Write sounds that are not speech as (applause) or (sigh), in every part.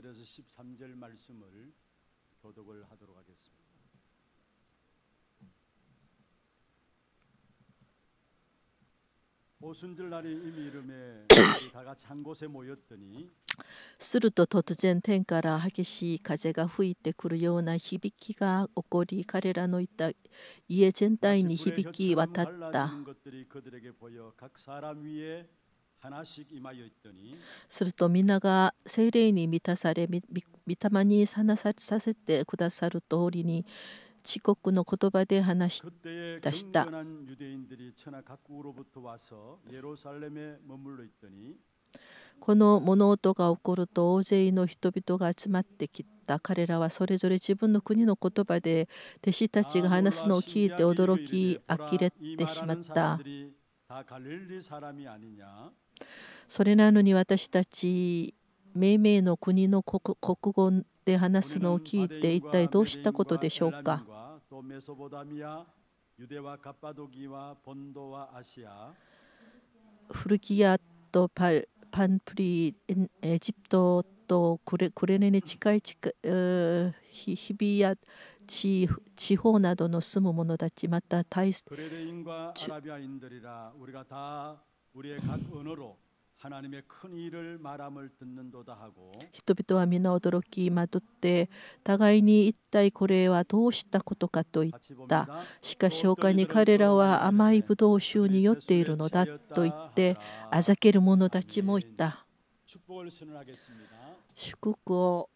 10절에서13절말씀을교독을하도록하겠습니다すると突然天から激しい風が吹いてくるような響きが起こり彼らのいた家全体に響き渡った。すると皆が精霊に満たされ、御霊にさなさせてくださる通りに、遅刻の言葉で話し出した。この物音が起こると大勢の人々が集まってきた彼らはそれぞれ自分の国の言葉で弟子たちが話すのを聞いて驚き呆れてしまった。それなのに私たち命名の国の国語で話すのを聞いて一体どうしたことでしょうかフルキアとパパンプリエジプトとクレクレネに近い近いヒビア地地方などの住む者たちまた大人々は皆驚きまとって互いに一体これはどうしたことかと言ったしかし他に彼らは甘いブドウ酒に酔っているのだと言ってあざける者たちもいた祝福を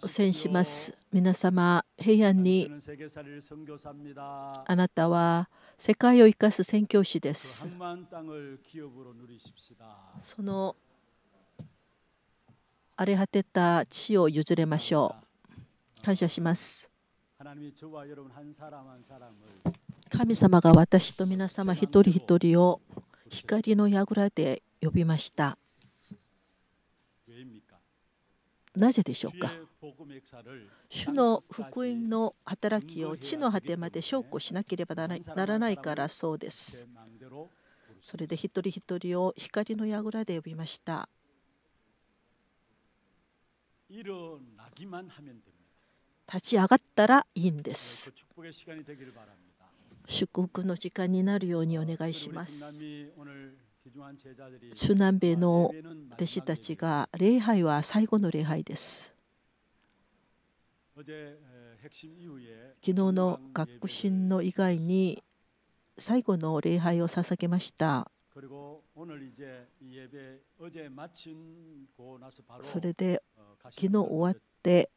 汚染します。皆様、平安にあなたは世界を生かす宣教師です。その荒れ果てた地を譲れましょう。感謝します。神様が私と皆様一人一人を光の櫓で呼びました。なぜでしょうか主の福音の働きを地の果てまで証拠しなければならないからそうです。それで一人一人を光の櫓で呼びました。立ち上がったらいいんです。祝福の時間になるようにお願いします。中南米の弟子たちが礼拝は最後の礼拝です。昨日の学神の以外に最後の礼拝を捧げました。それで昨日終わって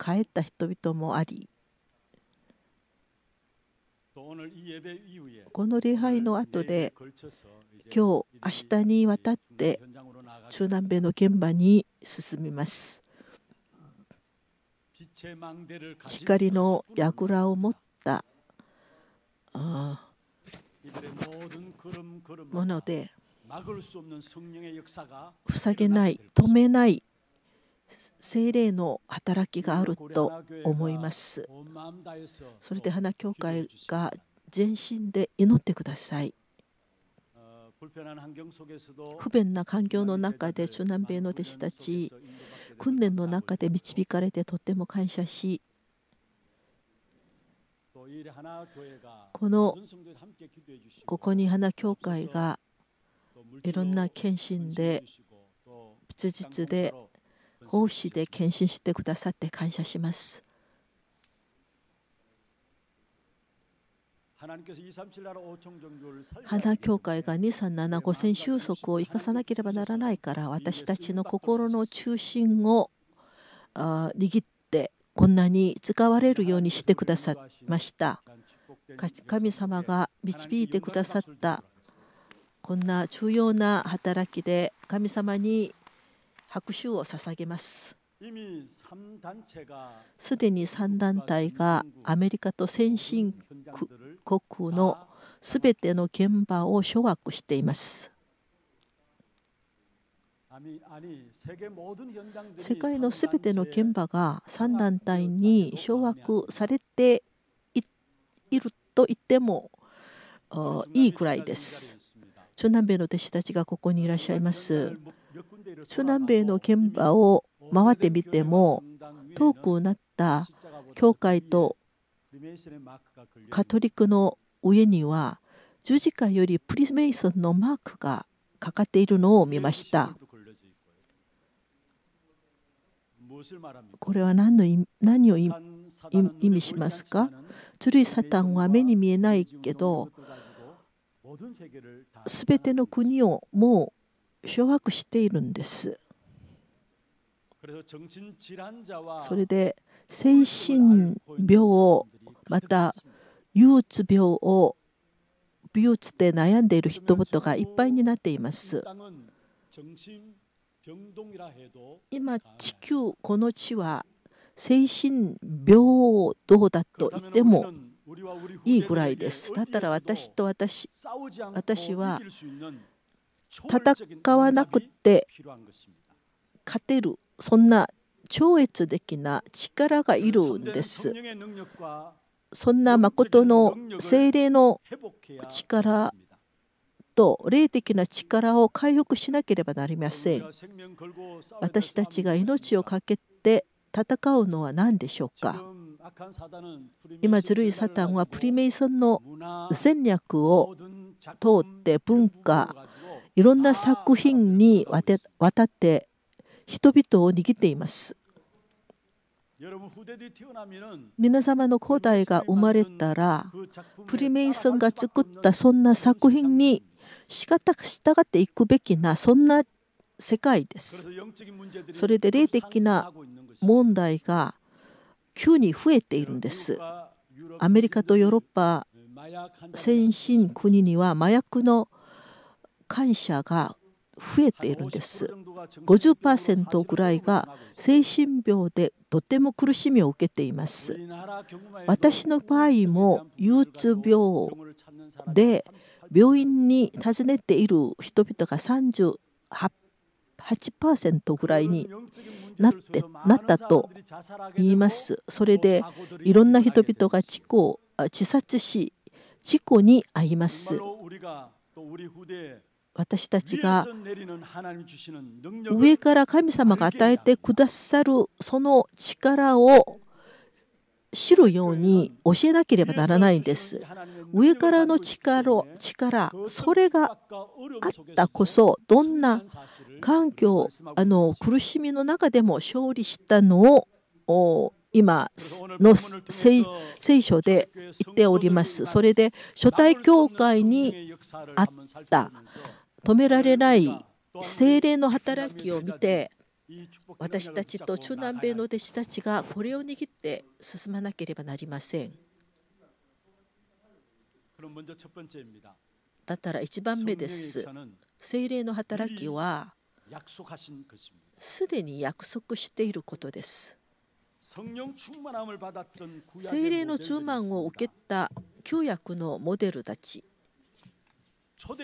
帰った人々もありこの礼拝の後で今日明日にわたって中南米の現場に進みます光の櫓を持ったもので塞げない止めない精霊の働きがあると思います。それで花教会が全身で祈ってください。不便な環境の中で中南米の弟子たち訓練の中で導かれてとっても感謝しこのここに花教会がいろんな献身で実で奉仕で献身してくださって感謝します。花教会が237 5000収束を生かさなければならないから私たちの心の中心を握ってこんなに使われるようにしてくださいました神様が導いてくださったこんな重要な働きで神様に拍手を捧げます。すでに3団体がアメリカと先進国のすべての現場を掌握しています。世界のすべての現場が3団体に掌握されていると言ってもいいくらいです。中南米の弟子たちがここにいらっしゃいます。中南米の現場を回ってみても遠くなった教会とカトリックの上には十字架よりプリメイソンのマークがかかっているのを見ました。これは何の何を意味しますかずるいサタンは目に見えないけど全ての国をもう掌握しているんです。それで精神病をまた憂鬱病を美鬱で悩んでいる人々がいっぱいになっています。今地球この地は精神病どうだと言ってもいいぐらいです。だったら私と私私は戦わなくて勝てるそんな超越的な力がいるんです。そんな誠の精霊の力と霊的な力を回復しなければなりません。私たちが命を懸けて戦うのは何でしょうか今ずるいサタンはプリメイソンの戦略を通って文化いろんな作品にわたって人々を握っています。皆様の古代が生まれたらプリメイソンが作ったそんな作品に仕方従っていくべきなそんな世界です。それで霊的な問題が急に増えているんです。アメリカとヨーロッパ先進国には麻薬の感謝が増えているんです50%ぐらいが精神病でとても苦しみを受けています私の場合も憂鬱病で病院に訪ねている人々が38% 8%ぐらいになってなったと言います。それでいろんな人々が自己自殺し事故に遭います。私たちが上から神様が与えてくださるその力を知るように教えなければならないんです。上からの力、力それがあったこそどんな環境あの苦しみの中でも勝利したのを今の聖書で言っております。それで初代教会にあった止められない精霊の働きを見て私たちと中南米の弟子たちがこれを握って進まなければなりません。だったら1番目です。精霊の働きはすでに約束していることです。精霊の充満を受けた旧約のモデルたち初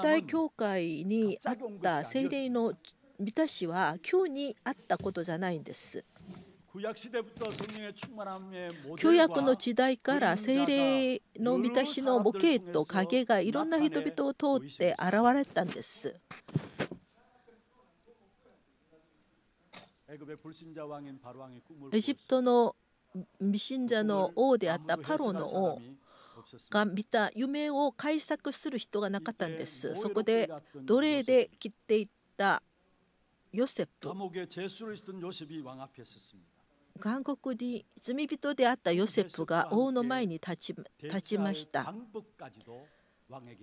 代教会にあった聖霊の満たしは今日にあったことじゃないんです。旧約の時代から精霊の満たしの模型と影がいろんな人々を通って現れたんです。エジプトの未信者の王であったパロの王が見た夢を解釈する人がなかったんですそこで奴隷で切っていったヨセプ韓国に罪人であったヨセプが王の前に立ち立ちました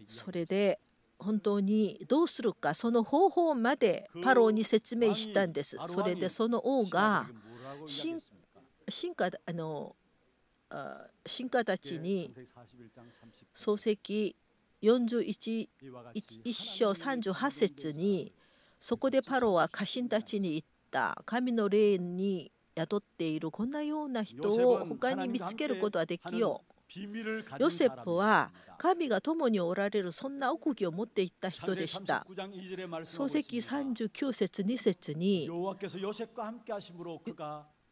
それで本当にどうするかその方法までパローに説明したんですそれでその王が進化あの神家たちに創世記41章38節にそこでパロは家臣たちに言った神の霊に宿っているこんなような人を他に見つけることはできよう。ヨセフは神が共におられるそんな奥義を持っていった人でした。漱石39節2節に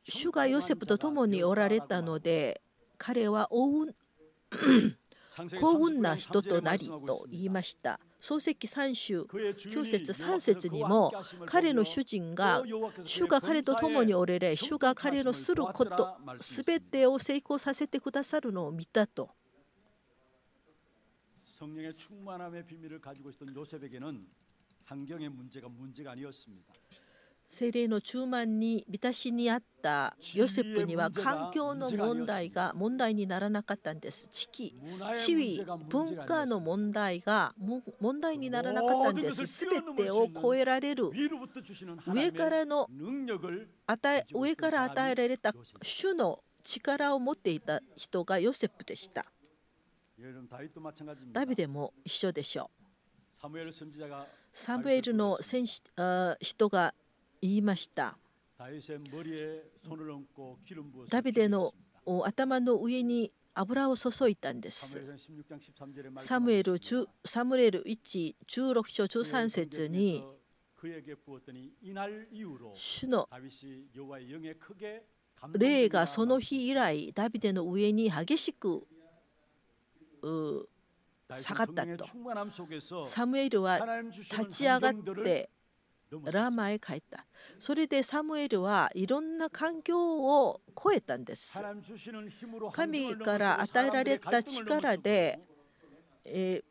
主がヨセフと共におられたので彼は幸運 (clears throat) 幸運な人となりと言いました。創世記3週9節3節にも彼の主人が主が彼と共におれれ主が彼のすることすべてを成功させてくださるのを見たと精霊の中満に満たしにあったヨセフには環境の問題が問題にならなかったんです地域地位文化の問題が問題にならなかったんです全てを超えられる上からの与え上から与えられた主の力を持っていた人がヨセフでしたダビデも一緒でしょうサムエルの人が言いました。ダビデの頭の上に油を注いだんです。サムエルサムエル1、16章13節に、主の霊がその日以来、ダビデの上に激しく下がったと。サムエルは立ち上がって、ラマへ帰ったそれでサムエルはいろんな環境を超えたんです神から与えられた力で、え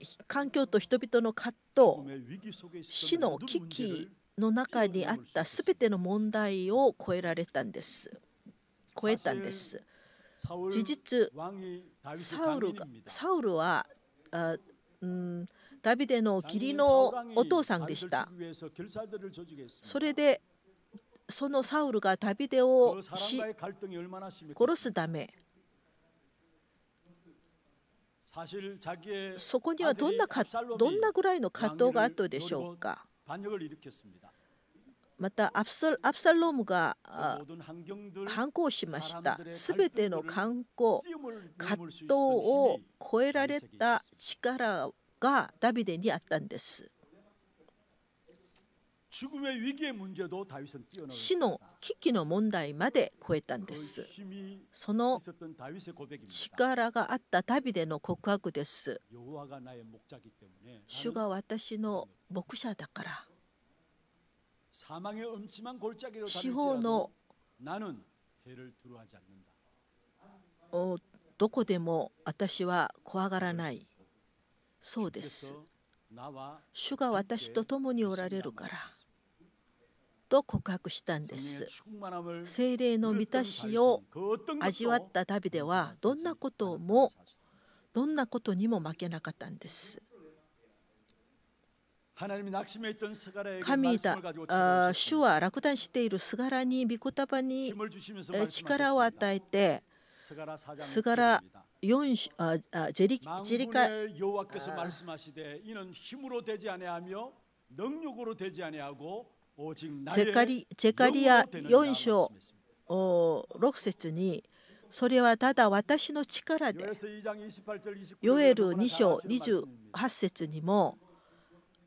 ー、環境と人々の葛藤死の危機の中にあった全ての問題を超えられたんです超えたんです事実サウルがサウルはあ、うん、ダビデの義理のお父さんでしたそれでそのサウルがダビデを殺すためそこにはどんなかどんなぐらいの葛藤があったでしょうかまたアプサアプサロームが反抗しましたすべての観光葛藤を超えられた力がダビデにあったんです。死の危機の問題まで超えたんです。その力があったダビデの告白です。主が私の牧者だから。司法のどこでも私は怖がらない。そうです。主が私と共におられるから。と告白したんです。精霊の満たしを味わった旅ではどんなこともどんなことにも負けなかったんです。神だ主は落胆しているすがらに御言葉に力を与えてすがら4시아아제리제리카여호와께서말씀하시되이는힘으로되지아니하며능력으로되지아니하고오직나의제카리야4章어6節にそれはただ私の力でヨエル2章28節にも「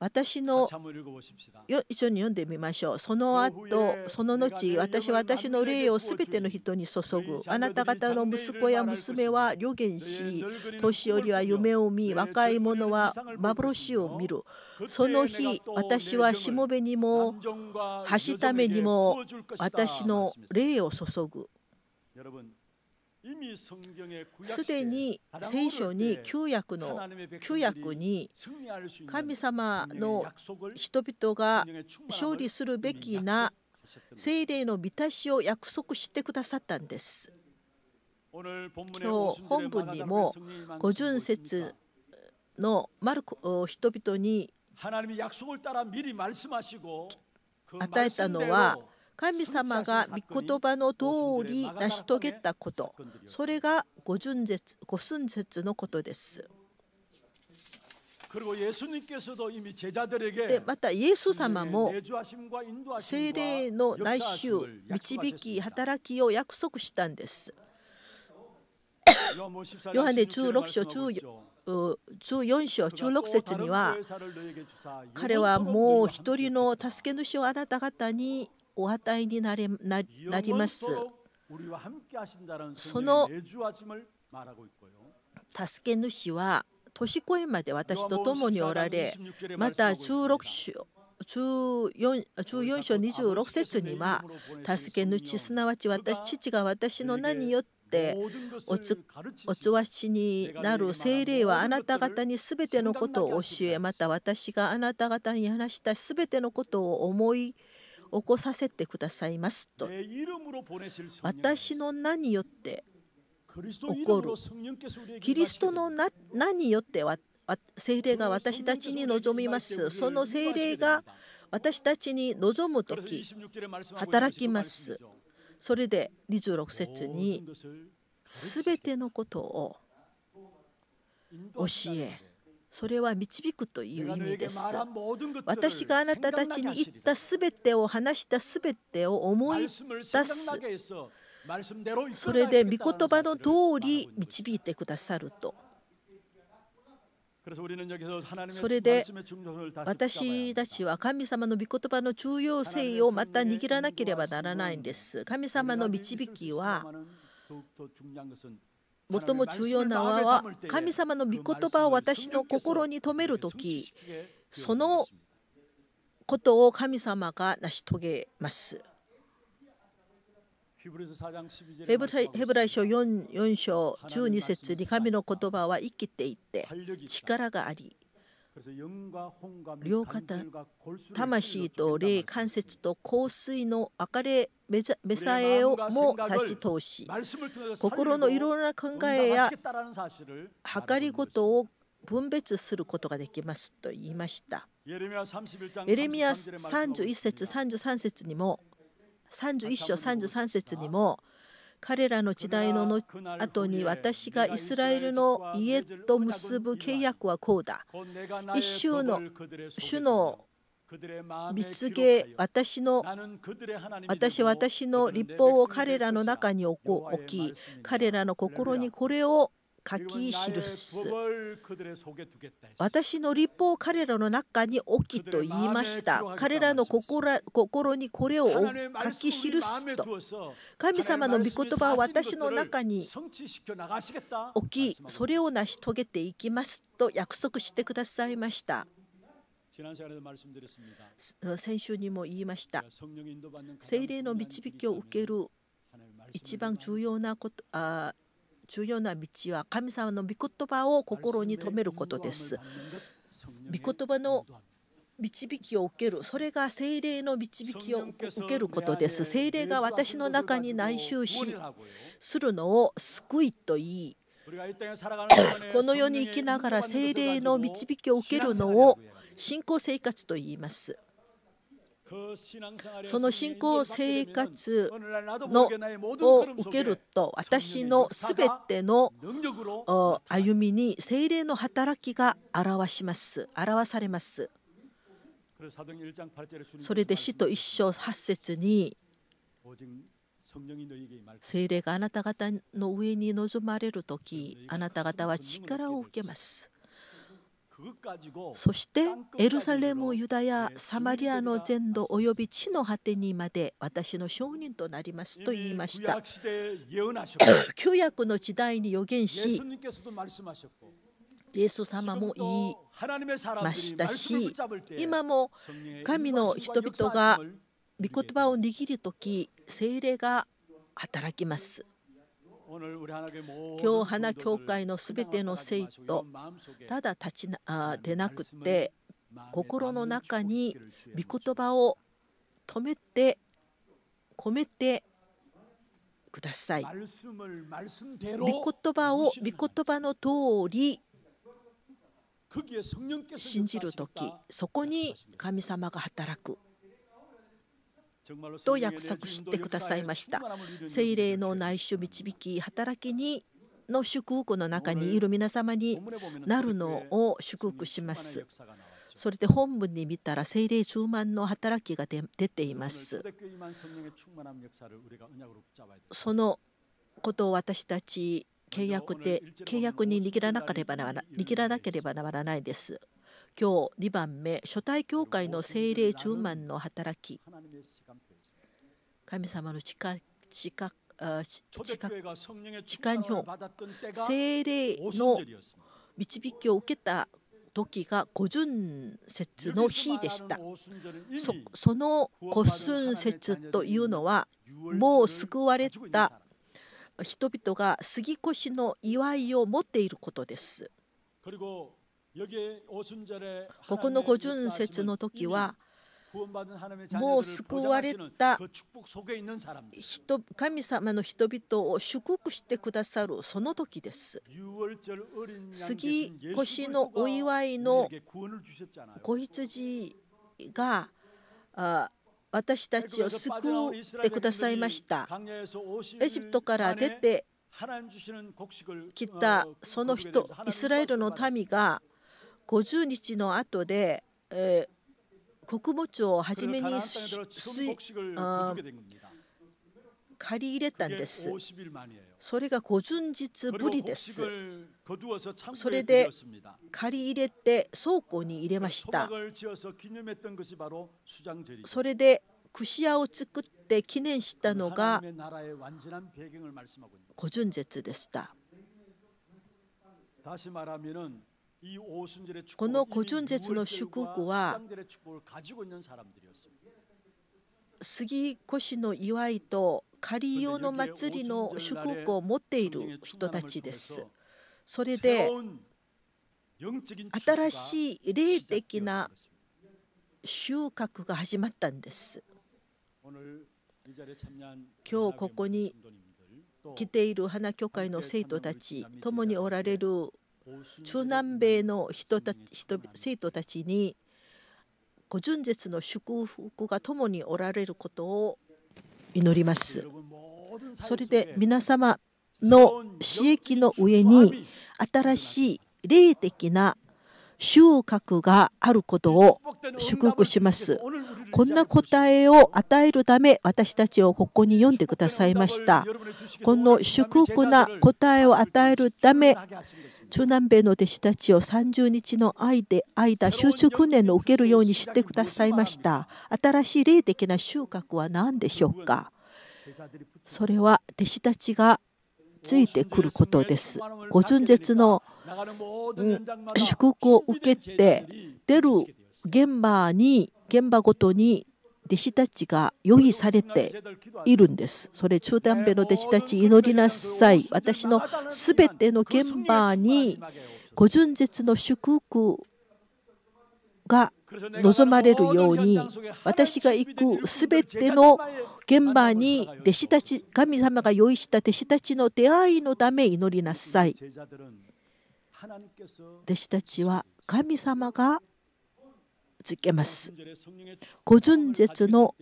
私の一緒に読んでみましょう。その後、その後、私は私の霊を全ての人に注ぐ。あなた方の息子や娘は旅言し、年寄りは夢を見、若い者は幻を見る。その日、私はしもべにも、橋ためにも、私の霊を注ぐ。すでに聖書に旧約の旧約に神様の人々が勝利するべきな聖霊の満たしを約束してくださったんです。今日本文にも五巡節のマルコ人々に与えたのは神様が御言葉の通り成し遂げたことそれが五巡節五寸節のことです。でまたイエス様も精霊の内修導き働きを約束したんです。ヨハネ16章14章16節には彼はもう一人の助け主をあなた方にお与えになれななります。その助け主は年越えまで私と共におられまた1章4 1章26節には助け主すなわち私父が私の名によっておつおつわしになる精霊はあなた方にすべてのことを教えまた私があなた方に話したすべてのことを思い起こさせてくださいますと私の名によって起こるキリストの名によって聖霊が私たちに望みますその聖霊が私たちに望む時働きますそれで26節にすべてのことを教えそれは導くという意味です私があなたたちに言ったすべてを話したすべてを思い出すそれで御言葉の通り導いてくださるとそれで私たちは神様の御言葉の重要性をまた握らなければならないんです。神様の導きは最も重要なのは神様の御言葉を私の心に留める時そのことを神様が成し遂げます。ヘブライ書 4, 4章12節に神の言葉は生きていて力があり両肩魂と霊関節と香水の明かれ目さえをも差し通し心のいろいろな考えや計りごとを分別することができますと言いましたエレミア31節33節にも31章33節にも彼らの時代の後に私がイスラエルの家と結ぶ契約はこうだ一種の主の蜜け私の私私の立法を彼らの中に置き彼らの心にこれを書き記す私の立法を彼らの中に置きと言いました彼らの心心にこれを書き記すと神様の御言葉は私の中に置きそれを成し遂げていきますと約束してくださいました先週にも言いました聖霊の導きを受ける一番重要なことあ重要な道は神様の御言葉を心に留めることです。御言葉の導きを受けるそれが精霊の導きを受けることです精霊が私の中に内周しするのを救いと言いこの世に生きながら精霊の導きを受けるのを信仰生活と言いますその信仰生活のを受けると私のすべての歩みに精霊の働きが表します表されます。それで死と一生8節に精霊があなた方の上に臨まれる時あなた方は力を受けます。そしてエルサレムユダヤサマリアの全土および地の果てにまで私の証人となりますと言いました旧約の時代に予言しイエス様も言いましたし今も神の人々が御言葉を握る時精霊が働きます京花教会のすべての生徒ただ立ちな出なくて心の中に御言葉を止めて込めてください。御言葉を御言葉の通り信じる時そこに神様が働くと約束してくださいました聖霊の内緒導き働きにの祝福の中にいる皆様になるのを祝福しますそれで本文に見たら精霊充満の働きが出ていますそのことを私たち契約で契約に握らなければなら握らなければならないです。今日2番目初代教会の精霊充満の働き神様の近近近近表精霊の導きを受けた時が五旬節の日でしたそその五旬節というのはもう救われた人々が杉越の祝いを持っていることです。ここの五巡節の時はもう救われた人神様の人々を祝福してくださるその時です。杉越のお祝いの子羊が私たちを救ってくださいました。エジプトから出てきたその人イスラエルの民が50日の後で、えー、穀物をはじめに借り入れたんです。それが50日ぶりです。それで借り入れて倉庫に入れました。それで串屋を作って記念したのが五純節でした。この古純節の祝福は杉越の祝いと狩り用の祭りの祝福を持っている人たちです。それで新しい霊的な収穫が始まったんです。今日ここに来ている花教会の生徒たち、共におられる中南米の人た人生徒たちに五純節の祝福が共におられることを祈ります。それで皆様の私益の上に新しい霊的な収穫があることを祝福します。こんな答えを与えるため私たちをここに読んでくださいました。この祝福な答えを与えるため中南米の弟子たちを30日の間集中訓練を受けるようにしてくださいました新しい霊的な収穫は何でしょうかそれは弟子たちがついてくることですご純節の祝福を受けて出る現場に現場ごとに弟子たちが用意されているんです。それ、中段部の弟子たち、祈りなさい。私のすべての現場に、ご純絶の祝福が望まれるように私が行くすべての現場に弟子たち神様が用意した弟子たちの出会いのため祈りなさい弟子たちは神様が付けます。五旬節の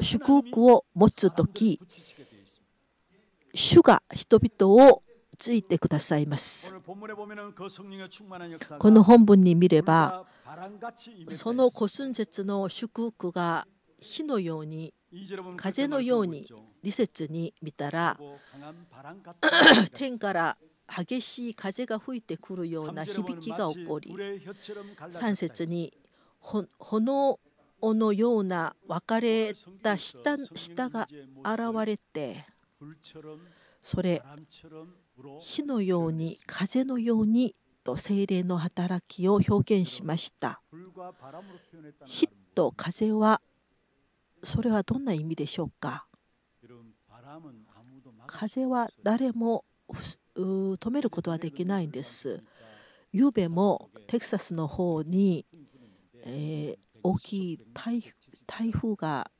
祝福を持つ時主が人々をついてくださいます。この本文に見れば、その古春節の祝福が火のように、風のように、理節に見たら、(coughs) 天から激しい風が吹いてくるような響きが起こり、3節に炎のような分かれた舌が現れてそれ火のように風のようにと精霊の働きを表現しました火と風はそれはどんな意味でしょうか風は誰も止めることはできないんです。ゆうべもテキサスの方にえ大きい台風が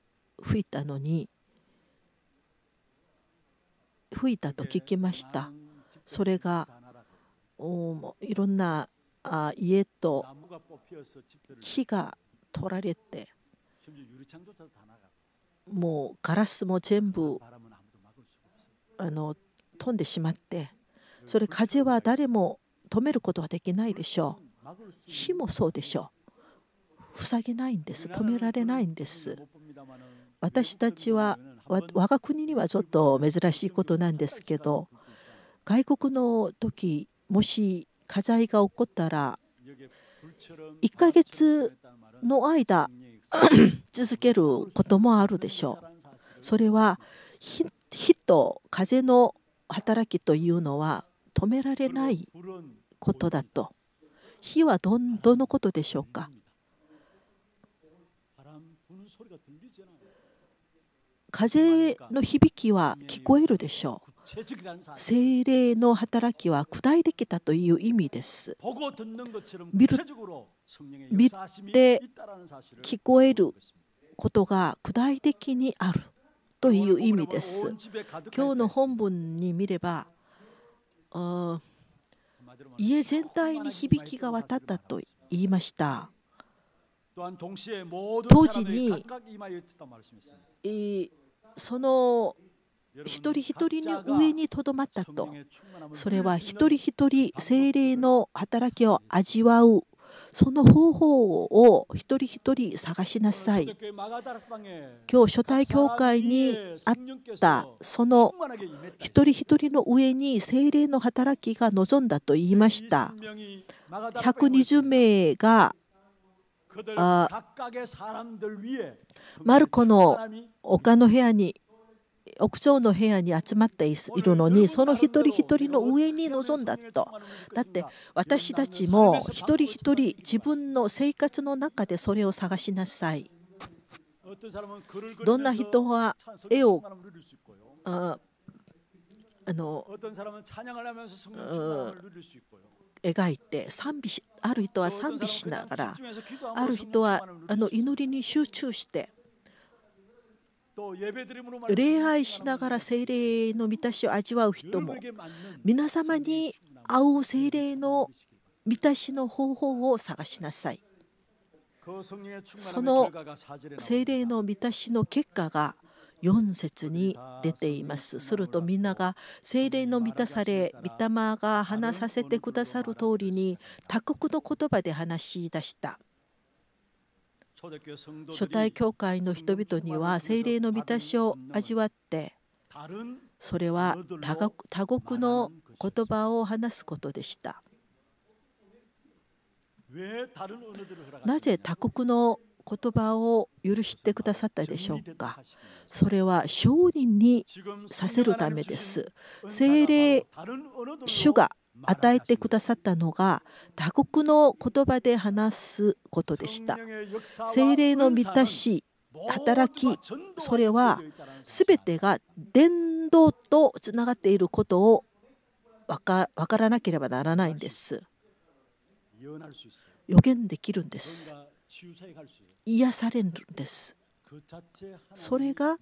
吹いたのに吹いたと聞きました。それがおいろんなあ家と木が取られてもうガラスも全部あの飛んでしまってそれ風は誰も止めることはできないでしょう火もそうでしょう塞げないんです止められないんです私たちは我が国にはちょっと珍しいことなんですけど外国の時もし火災が起こったら1ヶ月の間続けることもあるでしょうそれは火と風の働きというのは止められないことだと火はどのことでしょうか風の響きは聞こえるでしょう。精霊の働きは具体的だという意味です。見る見て聞こえることが具体的にあるという意味です。今日の本文に見れば家全体に響きが渡ったと言いました。当時にその一人一人の上にとどまったとそれは一人一人精霊の働きを味わうその方法を一人一人探しなさい今日初代教会にあったその一人一人の上に精霊の働きが望んだと言いました120名があマルコの丘の部屋に屋上の部屋に集まっているのにその一人一人の上に臨んだとだって私たちも一人一人自分の生活の中でそれを探しなさいどんな人は絵をああの描いて賛美しある人は賛美しながらある人はあの祈りに集中して礼拝しながら精霊の満たしを味わう人も皆様に会う精霊の満たしの方法を探しなさいその精霊の満たしの結果が4節に出ています。すると皆が精霊の満たされ、御霊が話させてくださる通りに他国の言葉で話し出した。初代教会の人々には精霊の満たしを味わってそれは他国の言葉を話すことでした。なぜ他国の言葉を許してくださったでしょうかそれは証人にさせるためです精霊主が与えてくださったのが他国の言葉で話すことでした精霊の満たし働きそれは全てが伝道とつながっていることを分か分からなければならないんです予言できるんです癒されるんですそれが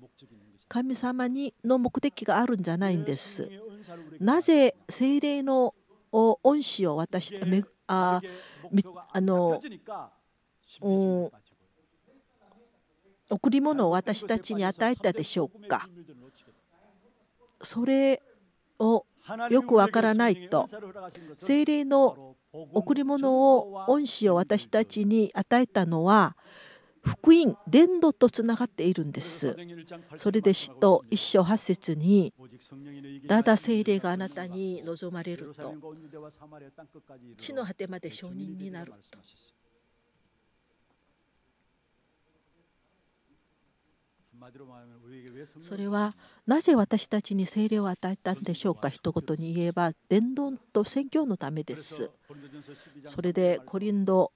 神様にの目的があるんじゃないんですなぜ精霊の恩師を私あめああの、うん、贈り物を私たちに与えたでしょうかそれをよくわからないと精霊の贈り物を恩師を私たちに与えたのは福音伝道とつながっているんですそれで使徒一章八節にただ聖霊があなたに望まれると地の果てまで承認になるとそれはなぜ私たちに聖霊を与えたんでしょうか一言に言えば伝道と宣教のためですそれでコリンド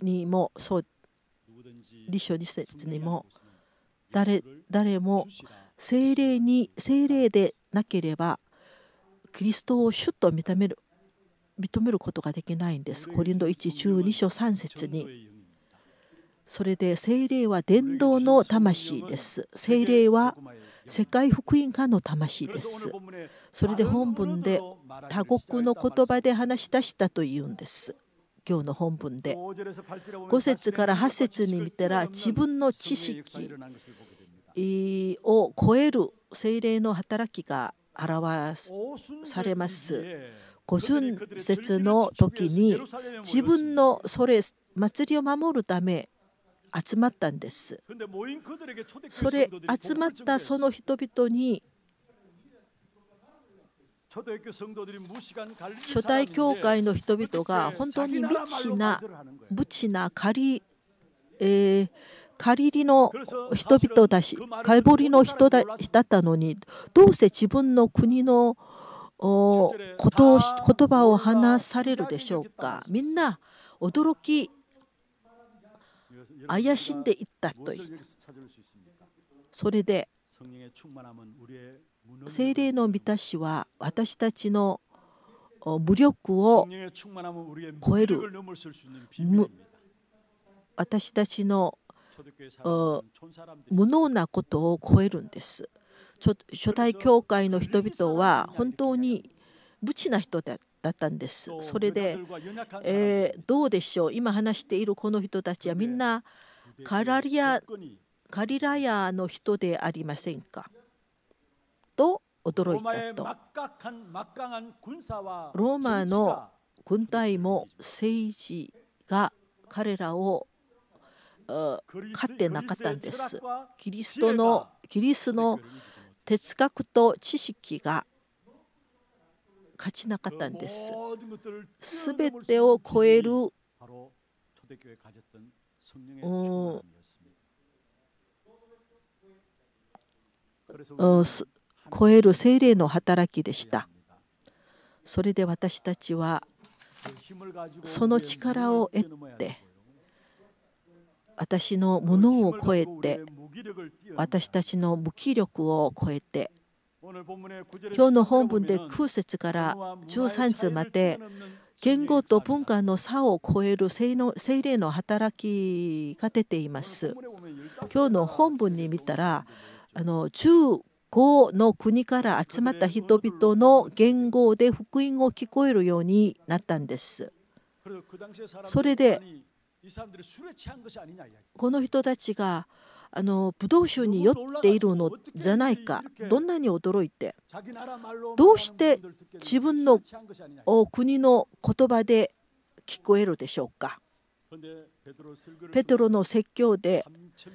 にもそう立証2節にも誰誰も精霊に精霊でなければキリストを主と認める認めることができないんです。コリンド1、12章3節にそれで精霊は伝道の魂です。聖霊は世界福音家の魂です。それで本文で他国の言葉で話し出したというんです。今日の本文で5節から8節に見たら自分の知識を超える精霊の働きが表されます。5旬節の時に自分のそれ祭りを守るため集まったんです。それ集まったその人々に初代教会の人々が本当に未知な無知な仮、えー、仮りの人々だしカリボリの人だったのにどうせ自分の国のことを言葉を話されるでしょうかみんな驚き怪しんでいったというそれで精霊の満たしは私たちの無力を超える私たちの無能なことを超えるんです。初代教会の人々は本当に無知な人だだったんです。それで、えー、どうでしょう今話しているこの人たちはみんなカラリアカリラヤの人でありませんかと驚いたと。ローマの軍隊も政治が彼らを勝ってなかったんです。キリストのキリストの哲学と知識が勝ちなかったんです。すべてを超える超える精霊の働きでした。それで私たちはその力を得て私のものを超えて私たちの無気力を超えて今日の本文で空節から13節まで言語と文化の差を超える精霊の働きが出ています。今日の本文に見たらあの15の国から集まった人々の言語で福音を聞こえるようになったんです。それでこの人たちがあの葡萄酒に酔っているのじゃないかどんなに驚いてどうして自分の国の言葉で聞こえるでしょうかペトロの説教で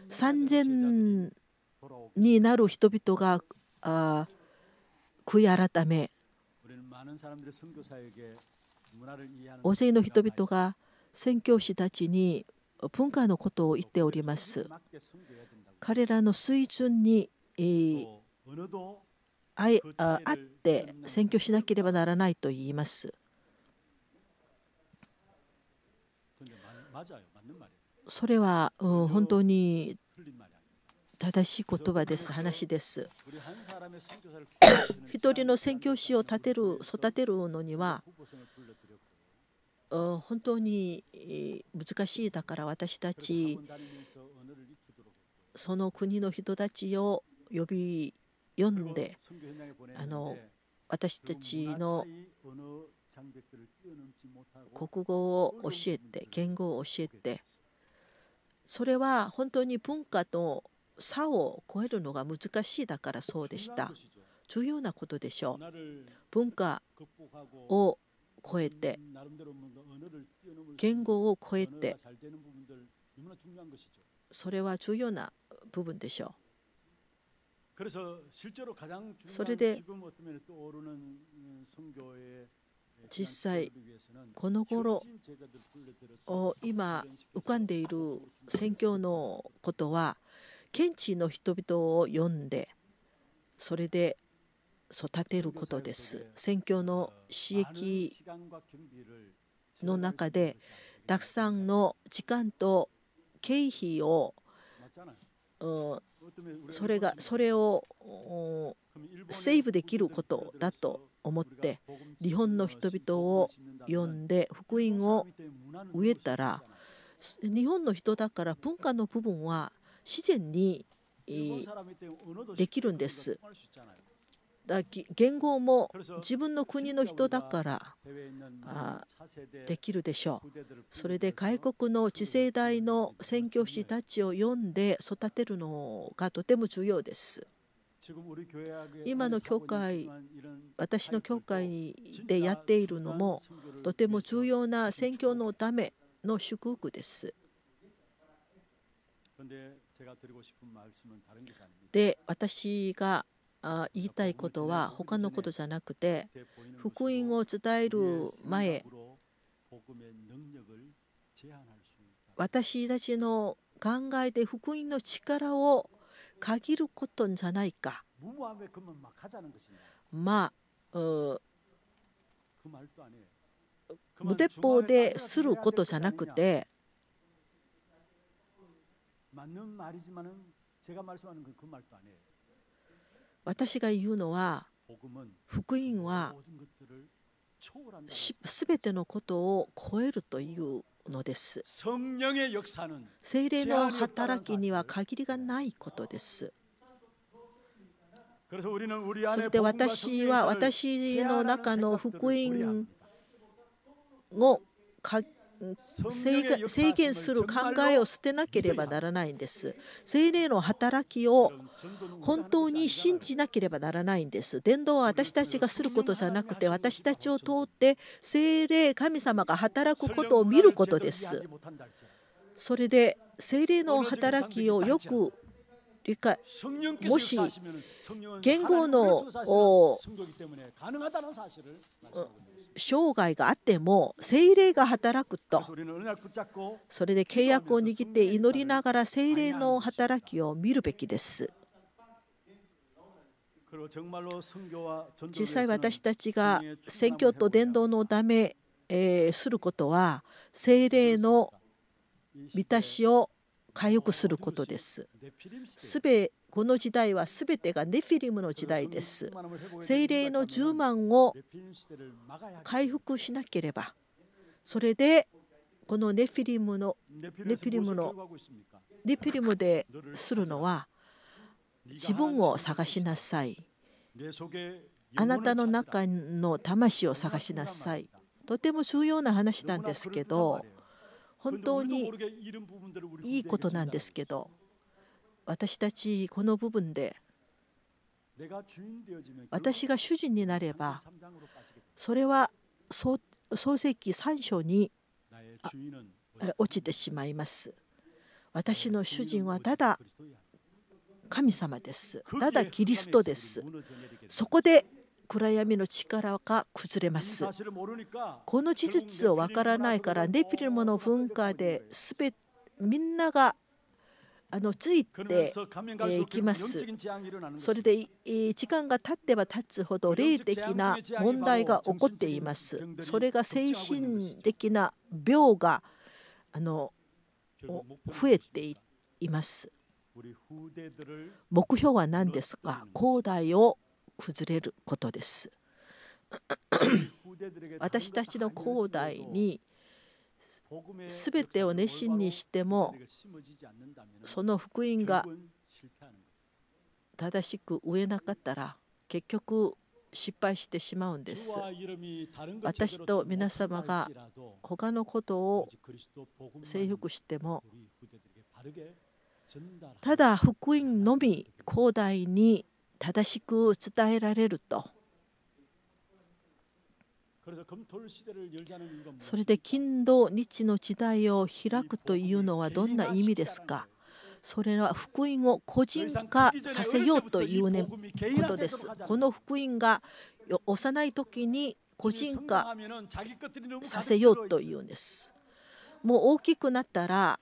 3000になる人々が悔い改め大勢の人々が宣教師たちに文化のことを言っております。彼らの水準に、えー、あいああって選挙しなければならないと言います。それは、うん、本当に正しい言葉です、話です。(coughs) 一人の宣教師を立てる、育てるのには、うん、本当に難しいだから私たちその国の人たちを呼び読んであの私たちの国語を教えて言語を教えてそれは本当に文化の差を超えるのが難しいだからそうでした重要なことでしょう文化を超えて言語を超えてそれは重要な部分でしょう。それで実際この頃今浮かんでいる宣教のことは現地の人々を読んでそれで育てることです。宣教の刺激の中でたくさんの時間と経費をそれがそれをセーブできることだと思って日本の人々を呼んで福音を植えたら日本の人だから文化の部分は自然にできるんです。言語も自分の国の人だからできるでしょう。それで外国の次世代の宣教師たちを読んで育てるのがとても重要です。今の教会私の教会でやっているのもとても重要な宣教のための祝福です。で私があ言いたいことは他のことじゃなくて福音を伝える前私たちの考えで福音の力を限ることじゃないか。まあ無鉄砲ですることじゃなくて私が言うのは福音はすべてのことを超えるというのです精霊の働きには限りがないことですそして私は私の中の福音を制限する考えを捨てなければならないんです。精霊の働きを本当に信じなければならないんです。伝道は私たちがすることじゃなくて私たちを通って精霊神様が働くことを見ることです。それで精霊の働きをよく理解もし言語の生涯があっても精霊が働くとそれで契約を握って祈りながら精霊の働きを見るべきです実際私たちが宣教と伝道のため、えすることは精霊の満たしを回復することです。すべこの時代は全てがネフィリムの時代です精霊の10万を回復しなければそれでこのネフィリムのネフィリムのネフィリムでするのは自分を探しなさいあなたの中の魂を探しなさいとても重要な話なんですけど本当にいいことなんですけど私たちこの部分で私が主人になればそれは創世記3章に落ちてしまいます。私の主人はただ神様です。ただキリストです。そこで暗闇の力が崩れます。この事実をわからないからネピルモの文化で全みんながあのついていきます。それで時間が経っては経つほど霊的な問題が起こっています。それが精神的な病があの増えています。目標は何ですか恒大を崩れることです。私たちの恒大に全てを熱心にしてもその福音が正しく植えなかったら結局失敗してしまうんです私と皆様が他のことを征服してもただ福音のみ広大に正しく伝えられるとそれで金土日の時代を開くというのはどんな意味ですかそれは福音を個人化させようという、ね、ことです。この福音が幼い時に個人化させようというんです。もう大きくなったら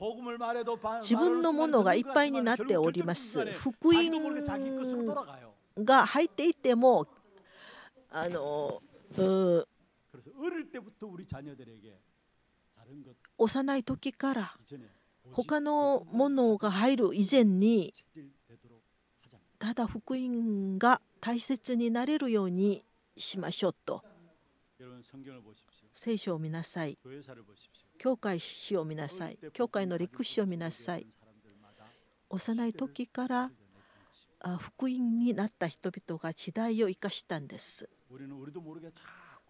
自分のものがいっぱいになっております。福音が入っていてもあの幼い時から他のものが入る以前にただ福音が大切になれるようにしましょうと聖書を見なさい教会史を見なさい教会の歴史を見なさい幼い時から福音になった人々が時代を生かしたんです。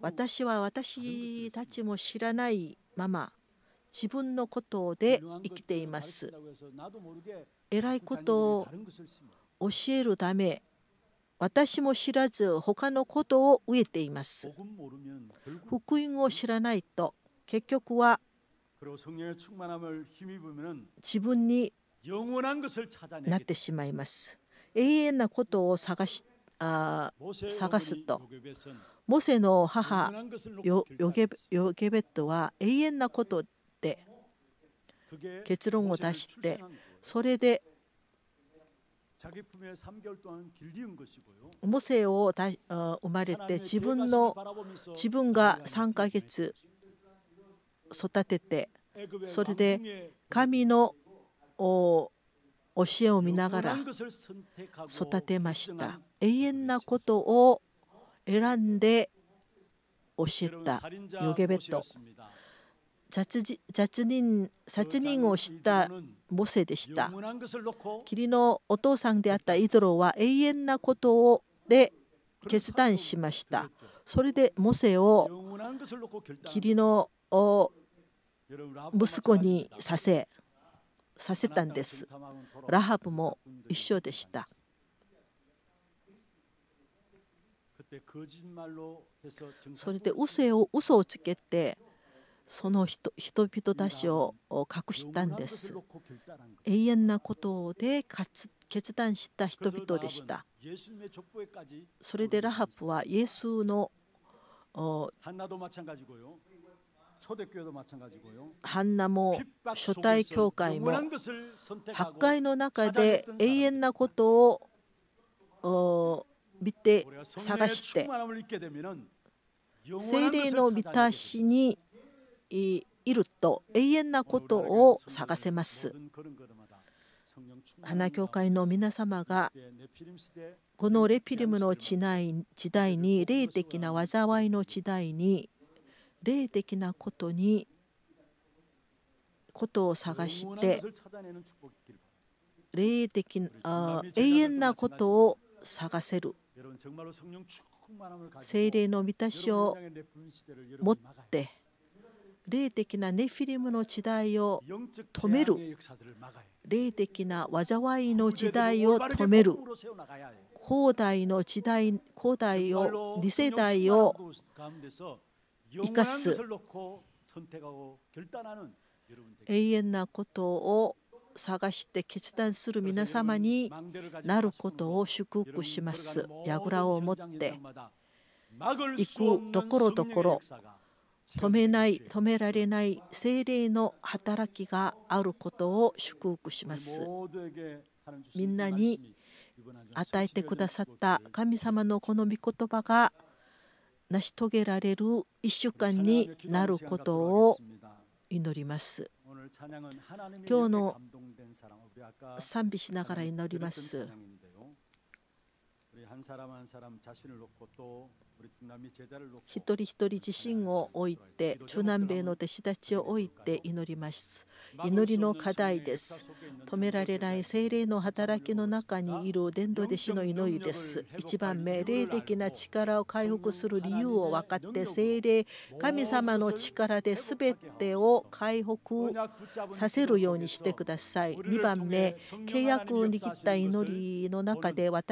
私は私たちも知らないまま自分のことで生きています。えらいことを教えるため私も知らず他のことを植えています。福音を知らないと結局は自分になってしまいます。永遠なことを探しあ探すとモセの母ヨゲベットは永遠なことで結論を出してそれでモセを生まれて自分の自分が3ヶ月育ててそれで神の教えを見ながら育てました永遠なことを選んで教えたヨゲベット雑人殺人を知ったモセでした霧のお父さんであったイドロは永遠なことをで決断しましたそれでモセを霧の息子にさせさせたんですラハブも一緒でしたそれで嘘を嘘をつけてその人人々たちを隠したんです永遠なことで決断した人々でしたそれでラハプはイエスのハンナも初代教会も破壊の中で永遠なことを見て探して精霊の満たしにいると永遠なことを探せます。花教会の皆様がこのレピリムの時代に霊的な災いの時代に霊的なことにことを探して霊的永遠なことを探せる精霊の満たしを持って霊的なネフィリムの時代を止める霊的な災いの時代を止める後代の時代後代を2世代を生かす永遠なことを探して決断する皆様になることを祝福します。櫓を持って行くところどころ止めない止められない精霊の働きがあることを祝福します。みんなに与えてくださった神様のこの御言葉が成し遂げられる1週間になることを祈ります。今日の賛美しながら祈ります。一人一人自身を置いて中南米の弟子たちを置いて祈ります祈りの課題です止められない精霊の働きの中にいる伝道弟子の祈りです一番目霊的な力を回復する理由を分かって精霊神様の力で全てを回復させるようにしてください2番目契約を握った祈りの中で私